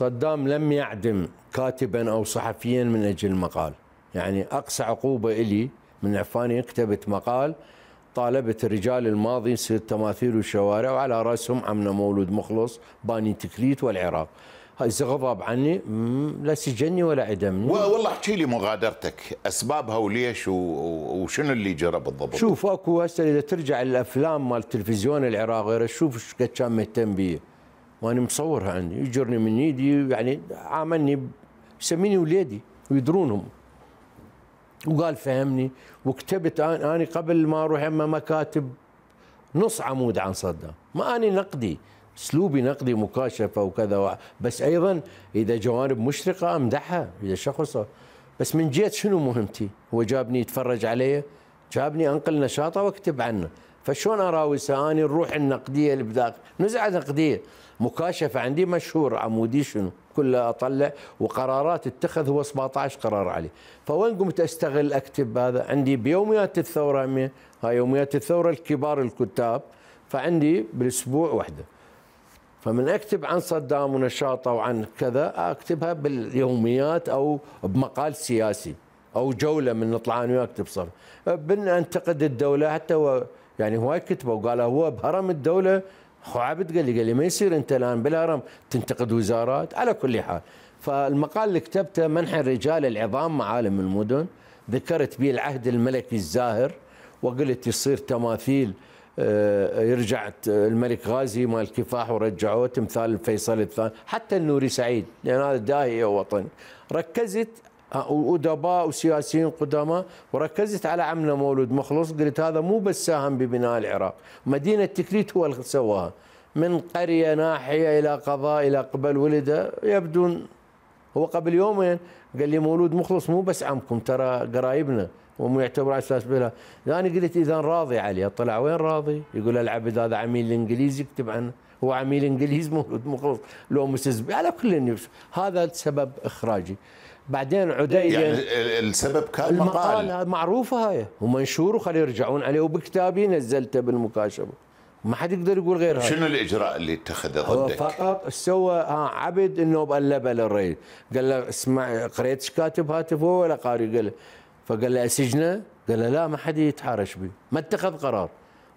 صدام لم يعدم كاتبا أو صحفيا من أجل المقال يعني أقصى عقوبة إلي من عفاني كتبت مقال طالبت رجال الماضي سيد تماثيل الشوارع وعلى رأسهم عمنا مولود مخلص باني تكليت والعراق هاي غضب عني لا سجني ولا عدمني والله احكي لي مغادرتك اسبابها وليش وشنو اللي جرى بالضبط شوف اكو هسه اذا ترجع للافلام مال التلفزيون العراقي شوف ايش كان مهتم بيه وانا مصورها عندي يجرني من ايدي يعني عاملني يسميني ولادي ويدرونهم وقال فهمني وكتبت انا قبل ما اروح اما مكاتب نص عمود عن صدام ما اني نقدي اسلوبي نقدي مكاشفه وكذا بس ايضا اذا جوانب مشرقه امدحها اذا شخصه بس من جهه شنو مهمتي؟ هو جابني يتفرج علي جابني انقل نشاطه واكتب عنه فشلون اراوي اني الروح النقديه اللي بداخل نزعه نقديه مكاشفه عندي مشهور عمودي شنو كله اطلع وقرارات اتخذ هو 17 قرار عليه فوين قمت استغل اكتب هذا عندي بيوميات الثوره هاي يوميات الثوره الكبار الكتاب فعندي بالاسبوع وحده فمن اكتب عن صدام ونشاطه وعن كذا اكتبها باليوميات او بمقال سياسي او جوله من نطلع انا وياك تبصر انتقد الدوله حتى هو يعني هواي كتبه وقال هو بهرم الدوله اخو عبد قال لي قال لي ما يصير انت الان بالهرم تنتقد وزارات على كل حال فالمقال اللي كتبته منح الرجال العظام معالم المدن ذكرت به العهد الملكي الزاهر وقلت يصير تماثيل آه، يرجع الملك غازي مال الكفاح ورجعوه تمثال الفيصل الثاني حتى النوري سعيد لان يعني هذا داهيه وطني ركزت أه، وادباء وسياسيين قدامى وركزت على عمنا مولود مخلص قلت هذا مو بس ساهم ببناء العراق مدينه تكريت هو اللي سواها من قريه ناحيه الى قضاء الى قبل ولده يبدو هو قبل يومين قال لي مولود مخلص مو بس عمكم ترى قرايبنا ومو يعتبر على اساس بلا انا قلت اذا راضي عليه طلع وين راضي يقول العبد هذا عميل الانجليزي يكتب عنه هو عميل انجليزي مخلص لو مسز على كل النيوز هذا سبب اخراجي بعدين عدي يعني السبب كان المقال مقال معروفه هاي ومنشور وخلي يرجعون عليه وبكتابي نزلته بالمكاشفه ما حد يقدر يقول غير هذا شنو الاجراء اللي اتخذه ضدك؟ فقط سوى ها عبد انه بقلبه للرئيس قال له اسمع قريت ايش كاتب هاتف هو ولا قاري قال له فقال له اسجنه؟ قال له لا ما حد يتحارش بي ما اتخذ قرار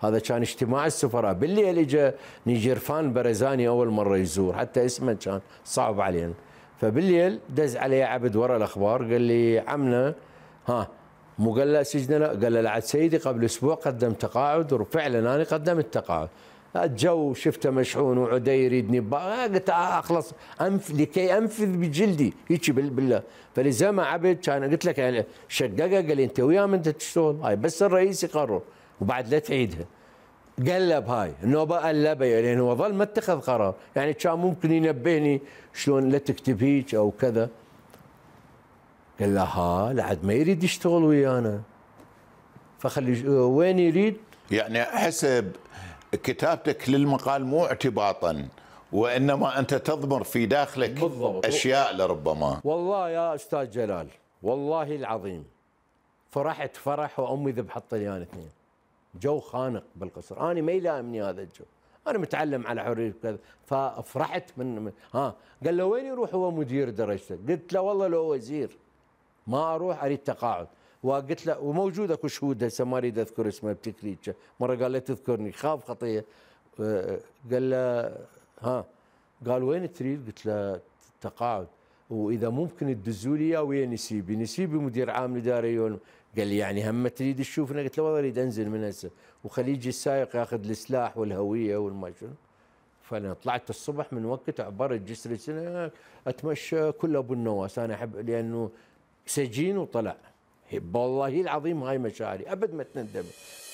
هذا كان اجتماع السفراء بالليل اجى نيجيرفان برزاني اول مره يزور حتى اسمه كان صعب علينا فبالليل دز علي عبد ورا الاخبار قال لي عمنا ها مو قال له سجننا قال له لعد سيدي قبل اسبوع قدم تقاعد وفعلا انا قدمت تقاعد الجو شفته مشحون وعدي يريدني قلت آه، اخلص انف لكي انفذ بجلدي هيك بالله فلزم عبد كان قلت لك يعني شققه قال لي انت وياه انت تشتغل هاي بس الرئيس يقرر وبعد لا تعيدها قلب هاي النوبه قلبها لان هو ظل ما اتخذ قرار يعني كان ممكن ينبهني شلون لا تكتب هيك او كذا قال له ها لعد ما يريد يشتغل ويانا فخلي وين يريد يعني حسب كتابتك للمقال مو اعتباطا وانما انت تضمر في داخلك بالضبط. اشياء لربما والله يا استاذ جلال والله العظيم فرحت فرح وامي ذبحت طليان اثنين جو خانق بالقصر انا ما يلائمني هذا الجو انا متعلم على حريه وكذا فأفرحت من, ها قال له وين يروح هو مدير درجته قلت له والله لو وزير ما اروح اريد تقاعد وقلت له وموجود اكو شهود هسه ما اريد اذكر اسمه بتكريتشه مره قال لي تذكرني خاف خطيه قال له ها قال وين تريد؟ قلت له تقاعد واذا ممكن تدزوا لي ويا نسيبي نسيبي مدير عام الاداره قال لي يعني هم تريد تشوفنا قلت له والله اريد انزل من هسه وخلي يجي السائق ياخذ السلاح والهويه والما شنو فانا طلعت الصبح من وقت عبرت جسر السنة اتمشى كل ابو النواس انا احب لانه سجين وطلع والله العظيم هاي مشاعري ابد ما تندم